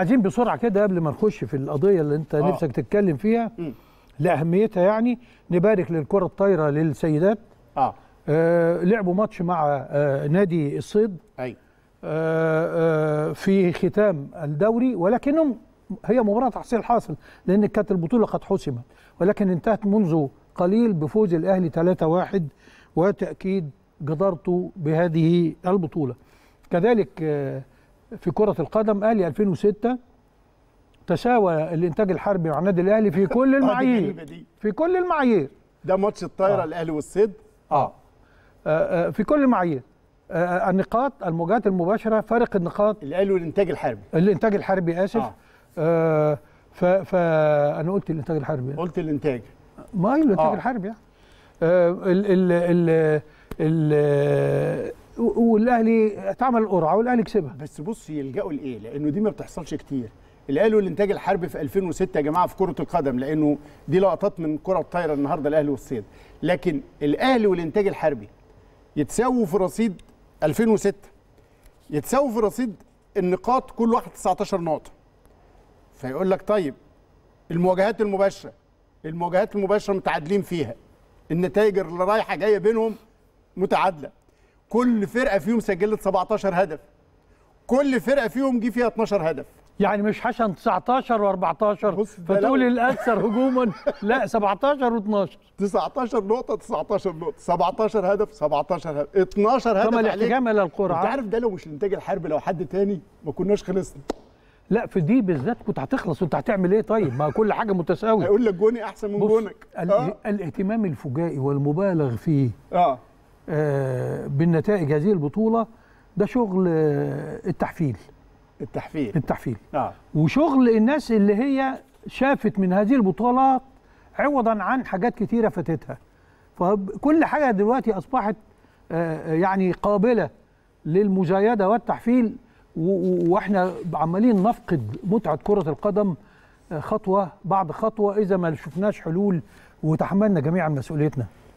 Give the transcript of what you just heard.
عايزين بسرعه كده قبل ما نخش في القضيه اللي انت آه. نفسك تتكلم فيها م. لاهميتها يعني نبارك للكره الطايره للسيدات اه, آه لعبوا ماتش مع آه نادي الصيد اي آه آه في ختام الدوري ولكنهم هي مباراه تحصيل حاصل لان كانت البطوله قد حسمت ولكن انتهت منذ قليل بفوز الاهلي 3-1 وتاكيد جدارته بهذه البطوله كذلك آه في كرة القدم أهلي 2006 تساوى الإنتاج الحربي مع النادي الأهلي في كل آه، المعايير في كل المعايير ده ماتش الطايرة آه. الأهلي والصيد آه. آه, آه في كل المعايير آه, آه، النقاط المواجهات المباشرة فارق النقاط الأهلي والإنتاج الحربي الإنتاج الحربي آسف آه. آه فأنا قلت الإنتاج الحربي قلت الإنتاج ما أيوه الإنتاج آه. الحربي يعني آه ال ال ال ال والاهلي اتعمل قرعه والاهلي كسبها بس بص يلجأوا لايه لانه دي ما بتحصلش كتير اللي قالوا الانتاج الحربي في 2006 يا جماعه في كره القدم لانه دي لقطات من كره الطايره النهارده الاهلي والصيد لكن الاهلي والانتاج الحربي يتساووا في رصيد 2006 يتساووا في رصيد النقاط كل واحد 19 نقطه فيقول لك طيب المواجهات المباشره المواجهات المباشره متعادلين فيها النتائج اللي رايحه جايه بينهم متعادله كل فرقه فيهم سجلت 17 هدف كل فرقه فيهم جه فيها 12 هدف يعني مش حسن 19 و14 فتقول الاكثر هجوما لا 17 و12 19 نقطه 19 نقطه 17 هدف 17 هدف 12 هدف طبعا الاحتجام الى القرعه انت عارف ده لو مش الانتاج الحربي لو حد تاني ما كناش خلصنا لا في دي بالذات كنت هتخلص وانت هتعمل ايه طيب ما كل حاجه متساويه هيقول لك جوني احسن من جونك آه. الاهتمام الفجائي والمبالغ فيه اه آه، بالنتائج هذه البطوله ده شغل آه، التحفيل التحفيل التحفيل نعم وشغل الناس اللي هي شافت من هذه البطولات عوضا عن حاجات كتيره فاتتها فكل حاجه دلوقتي اصبحت آه، يعني قابله للمزايده والتحفيل واحنا عمالين نفقد متعه كره القدم خطوه بعد خطوه اذا ما شفناش حلول وتحملنا جميعا مسؤوليتنا